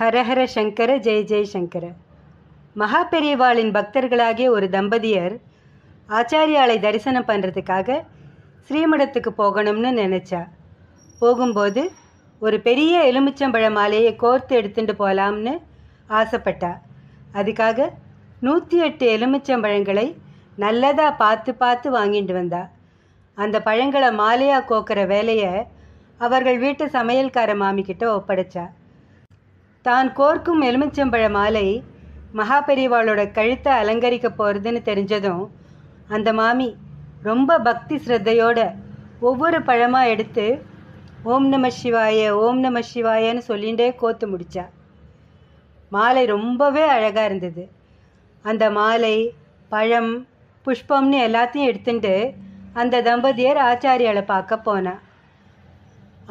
ஹரஹர சங்கர ஜெய் ஜெய் சங்கர மகா பெரியவாளின் பக்தர்களாகிய ஒரு தம்பதியர் ஆச்சாரியாலை தரிசனம் பண்ணுறதுக்காக ஸ்ரீமடத்துக்கு போகணும்னு நினச்சா போகும்போது ஒரு பெரிய எலுமிச்சம்பழ மாலையை கோர்த்து எடுத்துட்டு போகலாம்னு ஆசைப்பட்டா அதுக்காக நூற்றி எட்டு எலுமிச்சம்பழங்களை நல்லதாக பார்த்து பார்த்து வாங்கிட்டு வந்தா அந்த பழங்களை மாலையாக கோக்கிற வேலையை அவர்கள் வீட்டு சமையல்கார மாமிக்கிட்ட ஒப்படைச்சா தான் கோர்க்கும் எலுமிச்சம்பழ மாலை மகாபெரிவாளோட கழுத்தை அலங்கரிக்க போகிறதுன்னு தெரிஞ்சதும் அந்த மாமி ரொம்ப பக்தி ஸ்ரத்தையோட ஒவ்வொரு பழமாக எடுத்து ஓம் நம சிவாய ஓம் நம சிவாயன்னு சொல்லிகிட்டே கோத்து முடித்தா மாலை ரொம்பவே அழகாக இருந்தது அந்த மாலை பழம் புஷ்பம்னு எல்லாத்தையும் எடுத்துட்டு அந்த தம்பதியர் ஆச்சாரியாவை பார்க்க போனா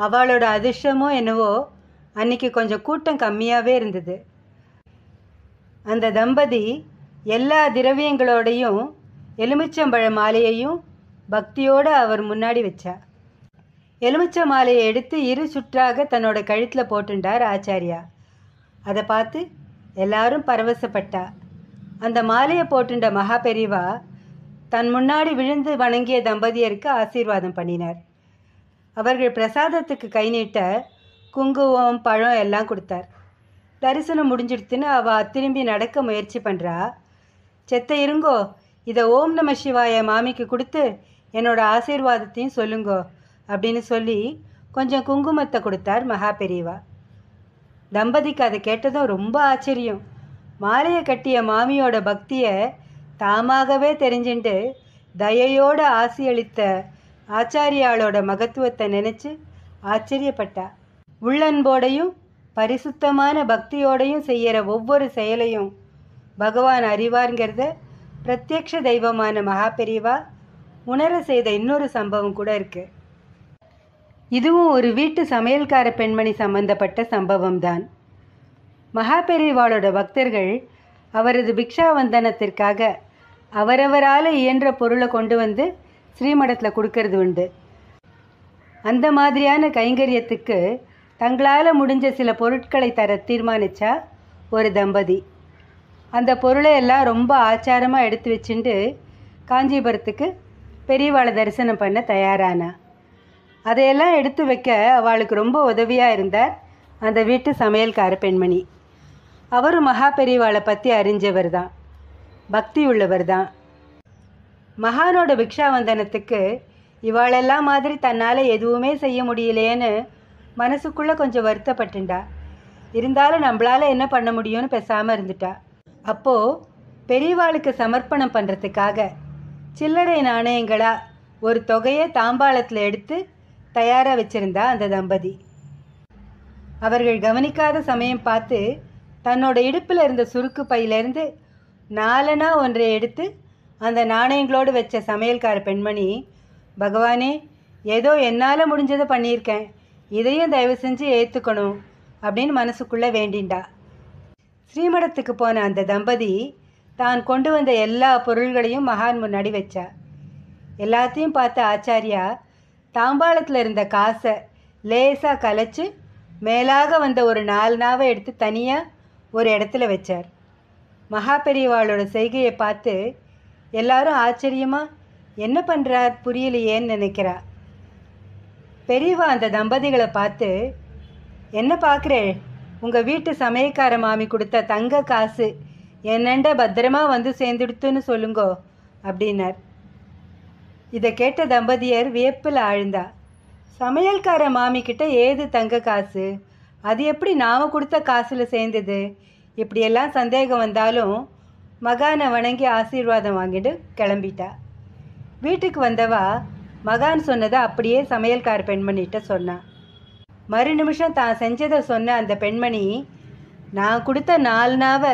அவளோட அதிர்ஷ்டமோ என்னவோ அன்னைக்கு கொஞ்சம் கூட்டம் கம்மியாகவே இருந்தது அந்த தம்பதி எல்லா திரவியங்களோடையும் எலுமிச்சம்பழ மாலையையும் பக்தியோடு அவர் முன்னாடி வச்சா எலுமிச்ச மாலையை எடுத்து இரு சுற்றாக தன்னோட கழுத்தில் போட்டுண்டார் ஆச்சாரியா அதை பார்த்து எல்லாரும் பரவசப்பட்டா அந்த மாலையை போட்டுண்ட மகா பெரிவா தன் முன்னாடி விழுந்து வணங்கிய தம்பதியருக்கு ஆசீர்வாதம் பண்ணினார் அவர்கள் பிரசாதத்துக்கு கை நீட்ட குங்குமம் பழம் எல்லாம் கொடுத்தார் தரிசனம் முடிஞ்சிடுத்துன்னு அவள் திரும்பி நடக்க முயற்சி பண்ணுறா செத்த இருங்கோ இதை ஓம் நம சிவாய மாமிக்கு கொடுத்து என்னோட ஆசீர்வாதத்தையும் சொல்லுங்கோ அப்படின்னு சொல்லி கொஞ்சம் குங்குமத்தை கொடுத்தார் மகா பெரியவா தம்பதிக்கு அதை கேட்டதும் ரொம்ப ஆச்சரியம் மாலையை கட்டிய மாமியோட பக்தியை தாமாகவே தெரிஞ்சுட்டு தயையோடு ஆசியளித்த ஆச்சாரியாளோட மகத்துவத்தை நினச்சி ஆச்சரியப்பட்டா உள்ளன்போடையும் பரிசுத்தமான பக்தியோடையும் செய்கிற ஒவ்வொரு செயலையும் பகவான் அறிவாருங்கிறத பிரத்யக்ஷ தெய்வமான மகாபெரிவா உணர செய்த இன்னொரு சம்பவம் கூட இருக்கு இதுவும் ஒரு வீட்டு சமையல்கார பெண்மணி சம்பந்தப்பட்ட சம்பவம் தான் மகாபெரிவாளோட பக்தர்கள் அவரது பிக்ஷா வந்தனத்திற்காக அவரவரால் இயன்ற பொருளை கொண்டு வந்து ஸ்ரீமடத்தில் கொடுக்கறது உண்டு அந்த மாதிரியான கைங்கரியத்துக்கு தங்களால் முடிஞ்ச சில பொருட்களை தர தீர்மானித்தா ஒரு தம்பதி அந்த பொருளை எல்லாம் ரொம்ப ஆச்சாரமாக எடுத்து வச்சுட்டு காஞ்சிபுரத்துக்கு பெரியவாளை தரிசனம் பண்ண தயாரானா அதையெல்லாம் எடுத்து வைக்க அவளுக்கு ரொம்ப உதவியாக இருந்தார் அந்த வீட்டு சமையல்கார பெண்மணி அவரும் மகா பெரியவாளை பற்றி அறிஞ்சவர் தான் பக்தி உள்ளவர் தான் மகானோட பிக்ஷாவந்தனத்துக்கு இவாளெல்லாம் மாதிரி தன்னால் எதுவுமே செய்ய முடியலையேன்னு மனசுக்குள்ளே கொஞ்சம் வருத்தப்பட்டுண்டா இருந்தாலும் நம்மளால் என்ன பண்ண முடியும்னு பேசாமல் இருந்துட்டா அப்போது பெரியவாளுக்கு சமர்ப்பணம் பண்ணுறதுக்காக சில்லறை நாணயங்களாக ஒரு தொகையை தாம்பாளத்தில் எடுத்து தயாராக வச்சிருந்தா அந்த தம்பதி அவர்கள் கவனிக்காத சமயம் பார்த்து தன்னோட இடுப்பில் இருந்த சுருக்கு பையிலேருந்து நாலனா ஒன்றை எடுத்து அந்த நாணயங்களோடு வச்ச சமையல்கார பெண்மணி பகவானே ஏதோ என்னால் முடிஞ்சதை பண்ணியிருக்கேன் இதையும் தயவு செஞ்சு ஏற்றுக்கணும் அப்படின்னு மனசுக்குள்ளே வேண்டிண்டா ஸ்ரீமடத்துக்கு போன அந்த தம்பதி தான் கொண்டு வந்த எல்லா பொருள்களையும் மகான் முன்னாடி வச்சா எல்லாத்தையும் பார்த்த ஆச்சாரியா தாம்பாளத்தில் இருந்த காசை லேசாக கலைச்சு மேலாக வந்த ஒரு நாலு நாவை எடுத்து தனியாக ஒரு இடத்துல வச்சார் மகா பெரியவாளோட செய்கையை பார்த்து எல்லாரும் ஆச்சரியமாக என்ன பண்ணுறார் புரியலையேன்னு நினைக்கிறா பெரியவா அந்த தம்பதிகளை பார்த்து என்ன பார்க்குறே உங்கள் வீட்டு சமயக்கார மாமி கொடுத்த தங்க காசு என்னெண்ட பத்திரமா வந்து சேர்ந்துடுத்துன்னு சொல்லுங்கோ அப்படின்னார் இதை கேட்ட தம்பதியர் வியப்பில் ஆழ்ந்தா சமையல்கார மாமிக்கிட்ட ஏது தங்க காசு அது எப்படி நாம் கொடுத்த காசில் சேர்ந்தது இப்படியெல்லாம் சந்தேகம் வந்தாலும் மகானை வணங்கி ஆசீர்வாதம் வாங்கிட்டு கிளம்பிட்டா வீட்டுக்கு வந்தவா மகான் சொன்னதை அப்படியே சமையல்கார பெண்மணிகிட்ட சொன்னான் மறு நிமிஷம் தான் செஞ்சதை சொன்ன அந்த பெண்மணி நான் கொடுத்த நாலு நாவை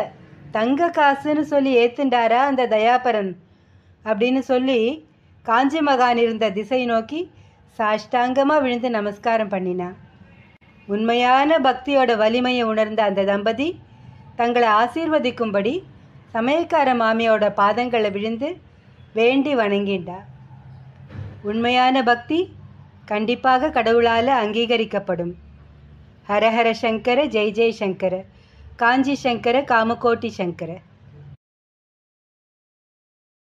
தங்க காசுன்னு சொல்லி ஏத்துண்டாரா அந்த தயாபரன் அப்படின்னு சொல்லி காஞ்சி மகான் இருந்த திசை நோக்கி சாஷ்டாங்கமாக விழுந்து நமஸ்காரம் பண்ணினான் உண்மையான பக்தியோட வலிமையை உணர்ந்த அந்த தம்பதி தங்களை ஆசீர்வதிக்கும்படி சமயக்கார மாமியோட பாதங்களை விழுந்து வேண்டி வணங்கிண்டா உண்மையான பக்தி கண்டிப்பாக கடவுளால் அங்கீகரிக்கப்படும் ஹரஹர சங்கர ஜெய் ஜெய் சங்கர காஞ்சி சங்கர காமகோட்டி சங்கர